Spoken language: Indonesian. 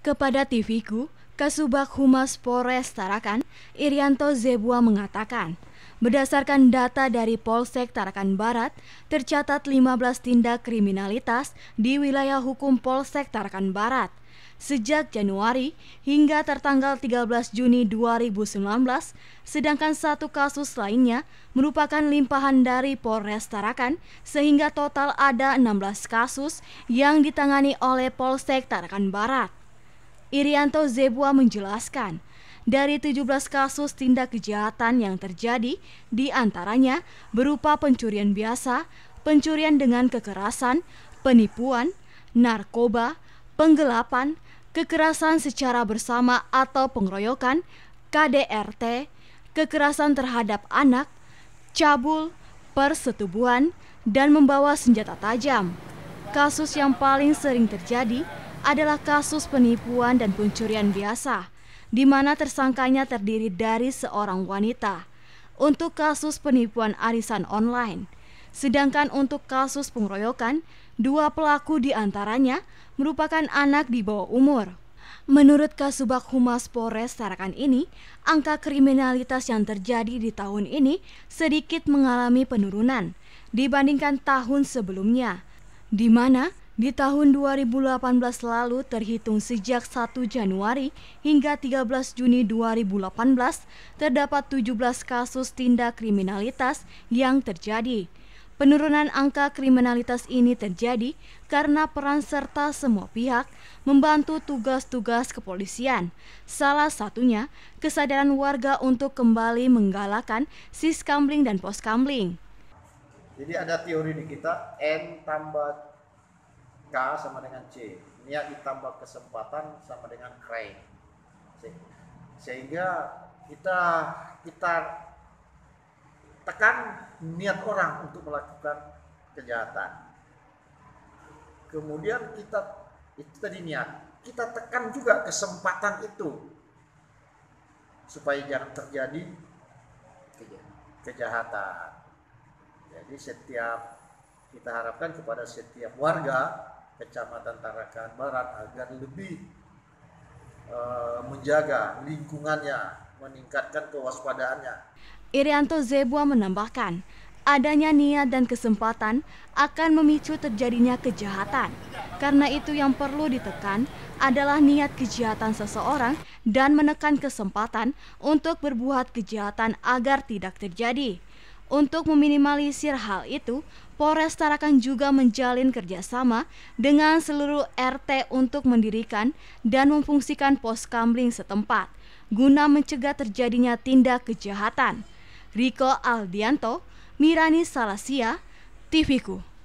Kepada TVku, Kasubag Humas Polres Tarakan, Irianto Zebua mengatakan, berdasarkan data dari Polsek Tarakan Barat, tercatat 15 tindak kriminalitas di wilayah hukum Polsek Tarakan Barat. Sejak Januari hingga tertanggal 13 Juni 2019, sedangkan satu kasus lainnya merupakan limpahan dari Polres Tarakan sehingga total ada 16 kasus yang ditangani oleh Polsek Tarakan Barat. Irianto Zebua menjelaskan, dari 17 kasus tindak kejahatan yang terjadi, di antaranya berupa pencurian biasa, pencurian dengan kekerasan, penipuan, narkoba, penggelapan, kekerasan secara bersama atau pengeroyokan, KDRT, kekerasan terhadap anak, cabul, persetubuhan, dan membawa senjata tajam. Kasus yang paling sering terjadi adalah kasus penipuan dan pencurian biasa, di mana tersangkanya terdiri dari seorang wanita. Untuk kasus penipuan arisan online, sedangkan untuk kasus pengeroyokan, dua pelaku diantaranya merupakan anak di bawah umur. Menurut Kasubag Humas Polres Tarakan ini, angka kriminalitas yang terjadi di tahun ini sedikit mengalami penurunan dibandingkan tahun sebelumnya, di mana di tahun 2018 lalu terhitung sejak 1 Januari hingga 13 Juni 2018 terdapat 17 kasus tindak kriminalitas yang terjadi. Penurunan angka kriminalitas ini terjadi karena peran serta semua pihak membantu tugas-tugas kepolisian. Salah satunya kesadaran warga untuk kembali menggalakkan siskamling dan poskamling. Jadi ada teori di kita N tambah K sama dengan C. Niat ditambah kesempatan sama dengan keren. Sehingga kita kita tekan niat orang untuk melakukan kejahatan. Kemudian kita itu tadi niat. Kita tekan juga kesempatan itu supaya jangan terjadi kejahatan. Jadi setiap kita harapkan kepada setiap warga Kecamatan Tarakan Barat agar lebih e, menjaga lingkungannya, meningkatkan kewaspadaannya. Irianto Zebua menambahkan, adanya niat dan kesempatan akan memicu terjadinya kejahatan. Karena itu yang perlu ditekan adalah niat kejahatan seseorang dan menekan kesempatan untuk berbuat kejahatan agar tidak terjadi. Untuk meminimalisir hal itu, Polres Tarakan juga menjalin kerjasama dengan seluruh RT untuk mendirikan dan memfungsikan pos kamling setempat guna mencegah terjadinya tindak kejahatan. Riko Aldianto, Mirani Salasia, TVKU.